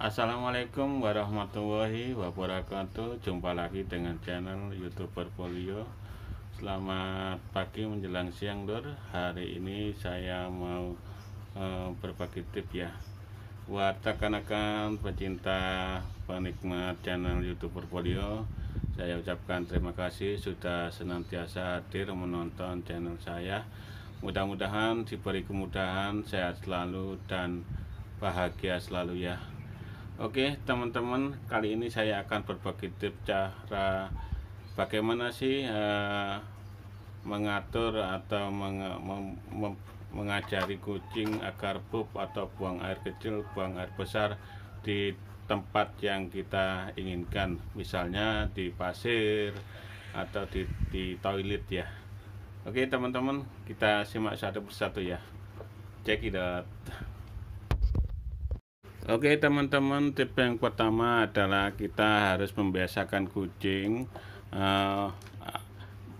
Assalamualaikum warahmatullahi wabarakatuh Jumpa lagi dengan channel youtuber polio Selamat pagi menjelang siang lor Hari ini saya mau e, berbagi tip ya Buat rekan-rekan pecinta penikmat channel youtuber polio Saya ucapkan terima kasih sudah senantiasa hadir menonton channel saya Mudah-mudahan diberi kemudahan, sehat selalu dan bahagia selalu ya Oke teman-teman kali ini saya akan berbagi tips cara bagaimana sih uh, mengatur atau meng, mem, mem, mengajari kucing agar pup atau buang air kecil buang air besar di tempat yang kita inginkan misalnya di pasir atau di, di toilet ya Oke teman-teman kita simak satu persatu ya cekidot Oke teman-teman, tip yang pertama adalah kita harus membiasakan kucing uh,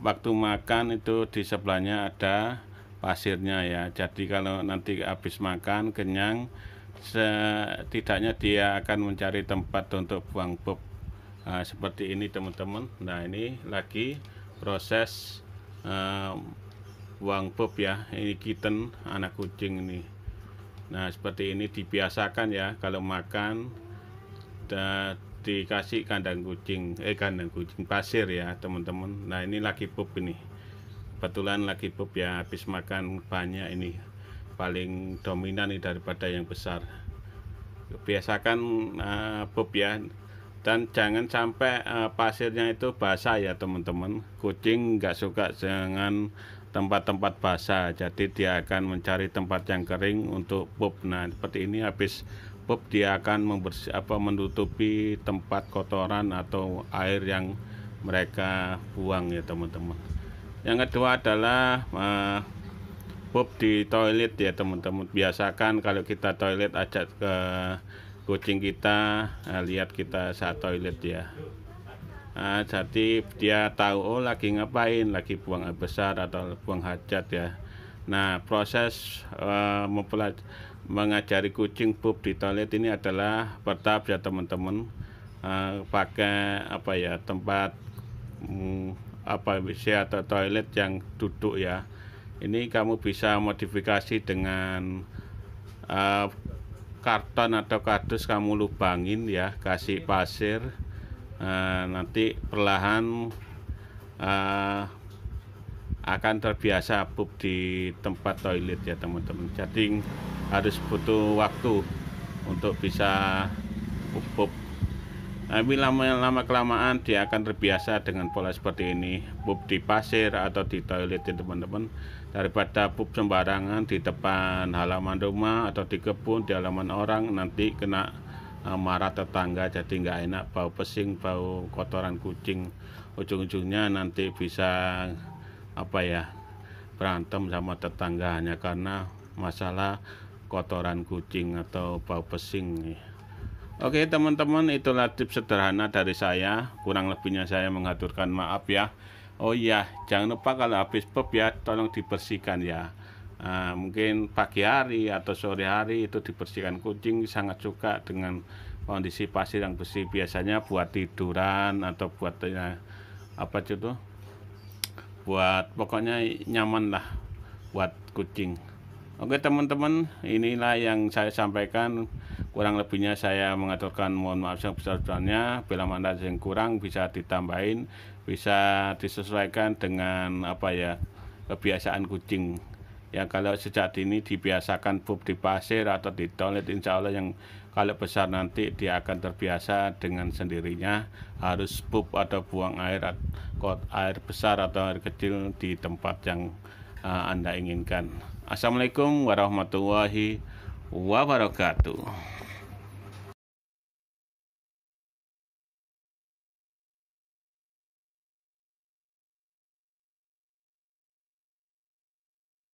waktu makan itu di sebelahnya ada pasirnya ya. Jadi kalau nanti habis makan kenyang, setidaknya dia akan mencari tempat untuk buang pup uh, nah, seperti ini teman-teman. Nah ini lagi proses uh, buang pup ya. Ini kitten anak kucing ini. Nah, seperti ini dibiasakan ya kalau makan dikasih kandang kucing, eh kandang kucing pasir ya, teman-teman. Nah, ini lagi pup ini. Kebetulan lagi pup ya habis makan banyak ini. Paling dominan nih daripada yang besar. Biasakan uh, pup ya. Dan jangan sampai uh, pasirnya itu basah ya, teman-teman. Kucing nggak suka jangan tempat-tempat basah jadi dia akan mencari tempat yang kering untuk pup nah seperti ini habis pup dia akan membersih apa menutupi tempat kotoran atau air yang mereka buang ya teman-teman yang kedua adalah uh, pup di toilet ya teman-teman biasakan kalau kita toilet ajak ke kucing kita uh, lihat kita saat toilet ya uh, jadi dia tahu oh lagi ngapain lagi buang air besar atau buang hajat ya nah proses uh, eh, mempelajari mengajari kucing pup di toilet ini adalah bertahap ya teman-teman uh, pakai apa ya tempat um, apa WC atau toilet yang duduk ya ini kamu bisa modifikasi dengan uh, karton atau kardus kamu lubangin ya kasih pasir Eh, nanti perlahan uh, akan terbiasa pup di tempat toilet ya teman-teman jadi harus butuh waktu untuk bisa pup-pup tapi nah, lama-lama kelamaan dia akan terbiasa dengan pola seperti ini pup di pasir atau di toilet ya teman-teman daripada pup sembarangan di depan halaman rumah atau di kebun di halaman orang nanti kena Eh, marah tetangga jadi nggak enak bau pesing bau kotoran kucing ujung-ujungnya nanti bisa apa ya berantem sama tetangga hanya karena masalah kotoran kucing atau bau pesing Oke teman-teman itulah tips sederhana dari saya kurang lebihnya saya mengaturkan maaf ya Oh iya jangan lupa kalau habis pep ya tolong dibersihkan ya uh, mungkin pagi hari atau sore hari itu dibersihkan kucing sangat suka dengan kondisi pasir yang bersih biasanya buat tiduran atau buat ya, apa itu buat pokoknya nyaman lah buat kucing Oke teman-teman, inilah yang saya sampaikan. Kurang lebihnya saya mengaturkan mohon maaf yang besar besarnya Bila mana ada yang kurang bisa ditambahin, bisa disesuaikan dengan apa ya kebiasaan kucing ya kalau sejak dini dibiasakan pup di pasir atau di toilet insya Allah yang kalau besar nanti dia akan terbiasa dengan sendirinya harus pup atau buang air kod air besar atau air kecil di tempat yang eh, anda inginkan. Assalamualaikum warahmatullahi wabarakatuh.